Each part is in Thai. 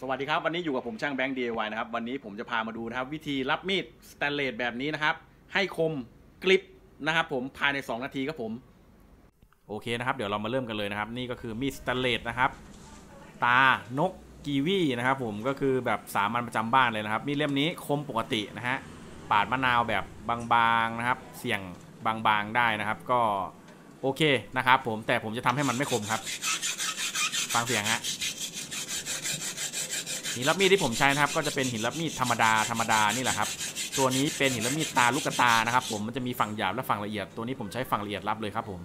สวัสดีครับวันนี้อยู่กับผมช่างแบงค์ดีไนะครับวันนี้ผมจะพามาดูนะครับ วิธีรับมีดสแตนเลสแบบนี้นะครับ ให้คมกริปนะครับ ผมภายใน 2 นาทีครับผม โอเคนะครับ เดี๋ยวเรามาเริ่มกันเลยนะครับ นี่ก็คือมีดสแตนเลสนะครับ ตา นก กีวีนะครับผมก็คือแบบสามัญประจำบ้านเลยนะครับ มีดเล่มนี้คมปกตินะฮะปาดมะนาวแบบบางๆนะครับ เสี่ยงบางๆได้นะครับ ก็โอเคนะครับ ผมแต่ผมจะทำให้มันไม่คมครับฟังเสียงฮะหินรับมีดที่ผมใช้นะครับ ก็จะเป็นหินรับมีดธรรมดาธรรมดานี่แหละครับ ตัวนี้เป็นหินรับมีดตาลูกตานะครับผมมันจะมีฝั่งหยาบและฝั่งละเอียดตัวนี้ผมใช้ฝั่งละเอียดรับเลยครับ ผม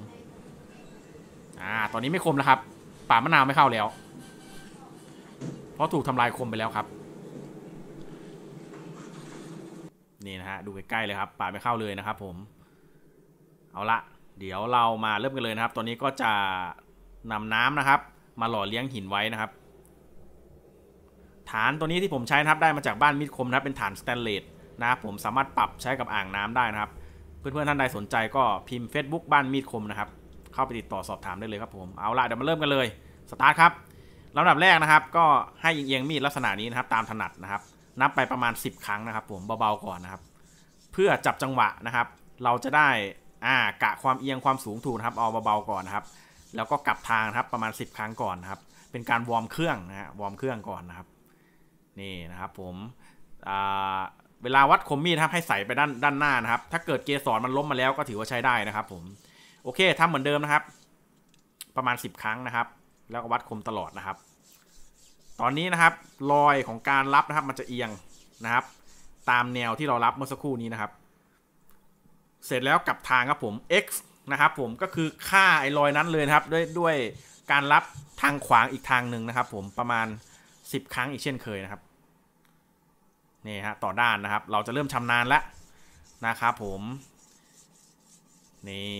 อ่าตอนนี้ไม่คมแล้วครับป่ามะนาวไม่เข้าแล้วเพราะถูกทำลายคมไปแล้วครับ นี่นะฮะดูใกล้ๆเลยครับป่าไม่เข้าเลยนะครับ ผม เอาละเดี๋ยวเรามาเริ่มกันเลยนะครับตอนนี้ก็จะนำน้ำนะครับ มาหล่อเลี้ยงหินไว้นะครับฐานตัวนี้ที่ผมใช้นะครับได้มาจากบ้านมิดคมนะครับเป็นฐานสแตนเลสนะครับผมสามารถปรับใช้กับอ่างน้ำได้นะครับเพื่อนๆท่านใดสนใจก็พิมพ์ Facebook บ้านมีดคมนะครับเข้าไปติดต่อสอบถามได้เลยครับผมเอาละเดี๋ยวมาเริ่มกันเลยสตาร์ทครับลำดับแรกนะครับก็ให้เอียงมีดลักษณะนี้นะครับตามถนัดนะครับ นับไปประมาณ 10 ครั้งนะครับ ผมเบาๆก่อนนะครับเพื่อจับจังหวะนะครับ เราจะได้อ่ากะความเอียงความสูงถูกนะครับ เอาเบาๆก่อนนะครับแล้วก็กลับทางนะครับประมาณ 10 ครั้งก่อนนะครับเป็นการวอร์มเครื่องนะฮะวอร์มเครื่องก่อนนะครับนี่นะครับผม เวลาวัดคมมีดครับให้ใส่ไปด้านด้านหน้านะครับ ถ้าเกิดเกสรมันล้มมาแล้วก็ถือว่าใช้ได้นะครับผม โอเคทำเหมือนเดิมนะครับ ประมาณ 10 ครั้งนะครับ แล้วก็วัดคมตลอดนะครับ ตอนนี้นะครับรอยของการรับนะครับมันจะเอียงนะครับ ตามแนวที่เรารับเมื่อสักครู่นี้นะครับ เสร็จแล้วกลับทางครับผม x นะครับผมก็คือค่าไอ้รอย นั้นเลยครับด้วยด้วยการรับทางขวางอีกทางหนึ่งนะครับผมประมาณสิบครั้งอีกเช่นเคยนะครับนี่ฮะต่อด้านนะครับ เราจะเริ่มชำนาญแล้ว นะครับผมนี่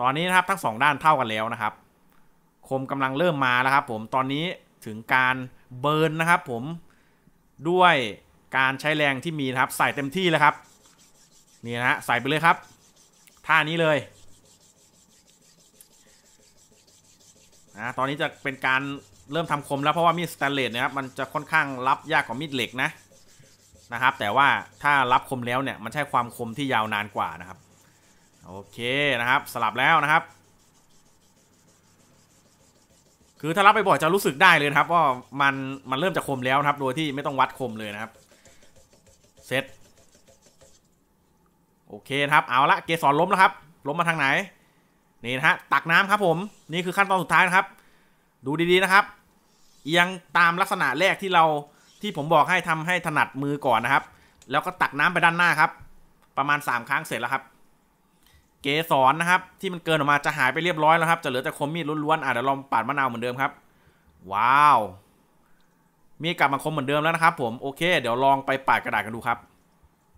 ตอนนี้นะครับทั้งสองด้านเท่ากันแล้วนะครับ คมกำลังเริ่มมาแล้วครับผมตอนนี้ถึงการเบิร์นนะครับผมด้วยการใช้แรงที่มีนะครับ ใส่เต็มที่แล้วครับ นี่นะฮะใส่ไปเลยครับ ท่านี้เลยนะตอนนี้จะเป็นการเริ่มทำคมแล้วเพราะว่ามีดสแตนเลสนะครับ มันจะค่อนข้างรับยากกว่ามีดเหล็กนะนะครับ แต่ว่าถ้ารับคมแล้วเนี่ยมันใช้ความคมที่ยาวนานกว่านะครับ โอเคนะครับ สลับแล้วนะครับ คือถ้ารับไปบ่อยจะรู้สึกได้เลยครับว่ามันมันเริ่มจะคมแล้วครับ โดยที่ไม่ต้องวัดคมเลยนะครับเสร็จโอเคครับ เอาละเกสรล้มแล้วครับล้มมาทางไหนนี่นะฮะตักน้ำครับผม นี่คือขั้นตอนสุดท้ายนะครับ ดูดีๆนะครับเอียงตามลักษณะแรกที่เราที่ผมบอกให้ทำให้ถนัดมือก่อนนะครับ แล้วก็ตักน้ำไปด้านหน้าครับ ประมาณ3ครั้งเสร็จแล้วครับ เกสรนนะครับ ที่มันเกินออกมาจะหายไปเรียบร้อยแล้วครับจะเหลือแต่คมมีดล้วนๆอ่ะเดี๋ยวลองปาดมะนาวเหมือนเดิมครับ ว้าว มีกลับมาคมเหมือนเดิมแล้วนะครับ ผมโอเคเดี๋ยวลองไปปาดกระดาษกันดูครับ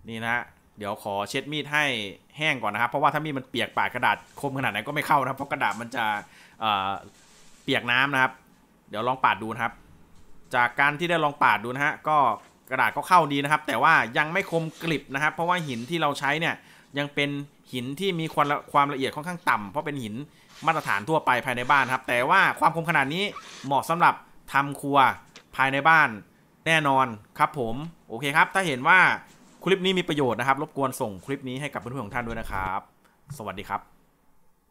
นี่นะฮะเดี๋ยวขอเช็ดมีดให้แห้งก่อนนะครับ เพราะว่าถ้ามีดมันเปียกปากกระดาษคมขนาดไหนก็ไม่เข้านะเพราะกระดาษมันจะเปียกน้ำนะครับ เดี๋ยวลองปาดดูนะครับ จากการที่ได้ลองปาดดูนะฮะก็กระดาษก็เข้าดีนะครับ แต่ว่ายังไม่คมกริบนะครับ เพราะว่าหินที่เราใช้เนี่ยยังเป็นหินที่มีความความละเอียดค่อนข้างต่ำเพราะเป็นหินมาตรฐานทั่วไปภายในบ้านครับ แต่ว่าความคมขนาดนี้เหมาะสำหรับทำครัวภายในบ้าน แน่นอนครับผมโอเคครับ ถ้าเห็นว่าคลิป นี้มีประโยชน์นะครับ รบ กวน ส่งคลิปนี้ให้กับเพื่อนๆของ ท่าน ด้วยนะครับ สวัสดีครับ